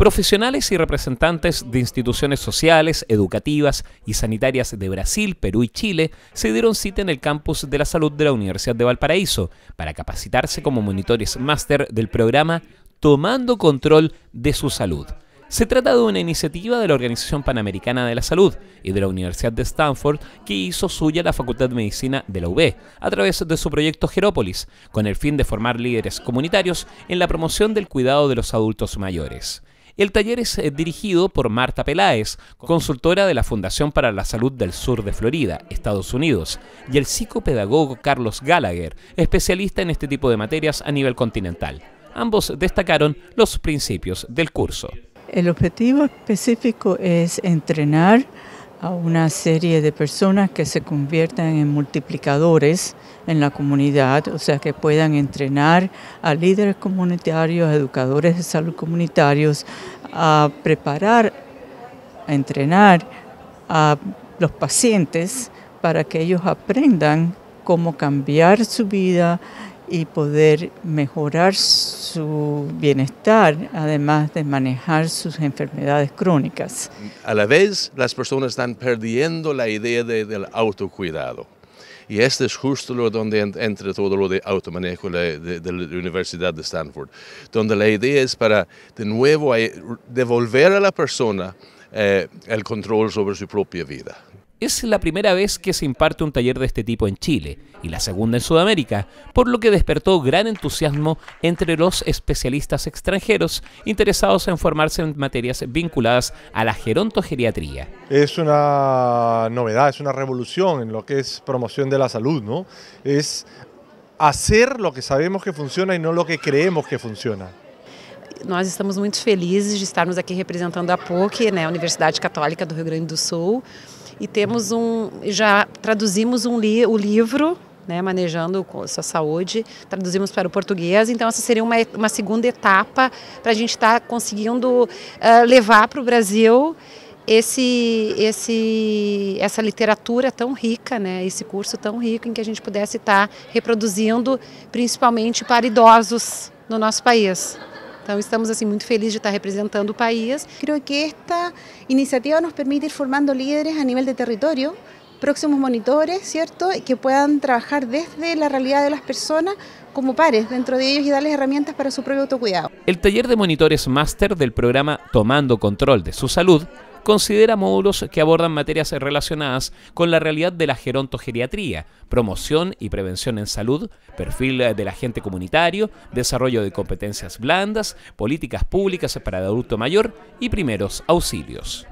Profesionales y representantes de instituciones sociales, educativas y sanitarias de Brasil, Perú y Chile se dieron cita en el campus de la salud de la Universidad de Valparaíso para capacitarse como monitores máster del programa Tomando Control de su Salud. Se trata de una iniciativa de la Organización Panamericana de la Salud y de la Universidad de Stanford que hizo suya la Facultad de Medicina de la UB a través de su proyecto Gerópolis, con el fin de formar líderes comunitarios en la promoción del cuidado de los adultos mayores. El taller es eh, dirigido por Marta Peláez, consultora de la Fundación para la Salud del Sur de Florida, Estados Unidos, y el psicopedagogo Carlos Gallagher, especialista en este tipo de materias a nivel continental. Ambos destacaron los principios del curso. El objetivo específico es entrenar a una serie de personas que se conviertan en multiplicadores en la comunidad, o sea, que puedan entrenar a líderes comunitarios, educadores de salud comunitarios, a preparar, a entrenar a los pacientes para que ellos aprendan cómo cambiar su vida y poder mejorar su bienestar, además de manejar sus enfermedades crónicas. A la vez, las personas están perdiendo la idea del autocuidado. Y este es justo lo donde entra todo lo de automanejo de, de, la Universidad de Stanford, donde la idea es para de nuevo devolver a la persona eh, el control sobre su propia vida. Es la primera vez que se imparte un taller de este tipo en Chile y la segunda en Sudamérica, por lo que despertó gran entusiasmo entre los especialistas extranjeros interesados en formarse en materias vinculadas a la gerontogeriatría. Es una novedad, es una revolución en lo que es promoción de la salud, ¿no? Es hacer lo que sabemos que funciona y no lo que creemos que funciona. nós estamos muy felices de estarnos aquí representando a PUC, né, Católica do Rio Grande do Sul. E temos um, já traduzimos um li, o livro né, manejando com sua saúde, traduzimos para o português. Então, essa seria uma, uma segunda etapa para a gente estar tá conseguindo uh, levar para o Brasil esse, esse, essa literatura tão rica, né, esse curso tão rico em que a gente pudesse estar tá reproduzindo, principalmente para idosos no nosso país. estamos así muy de estar representando o país. Creo que esta iniciativa nos permite ir formando líderes a nivel de territorio, próximos monitores, ¿cierto? Que puedan trabajar desde la realidad de las personas como pares dentro de ellos y darles herramientas para su propio autocuidado. El taller de monitores máster del programa Tomando Control de su Salud considera módulos que abordan materias relacionadas con la realidad de la gerontogeriatría, promoción y prevención en salud, perfil del agente comunitario, desarrollo de competencias blandas, políticas públicas para el adulto mayor y primeros auxilios.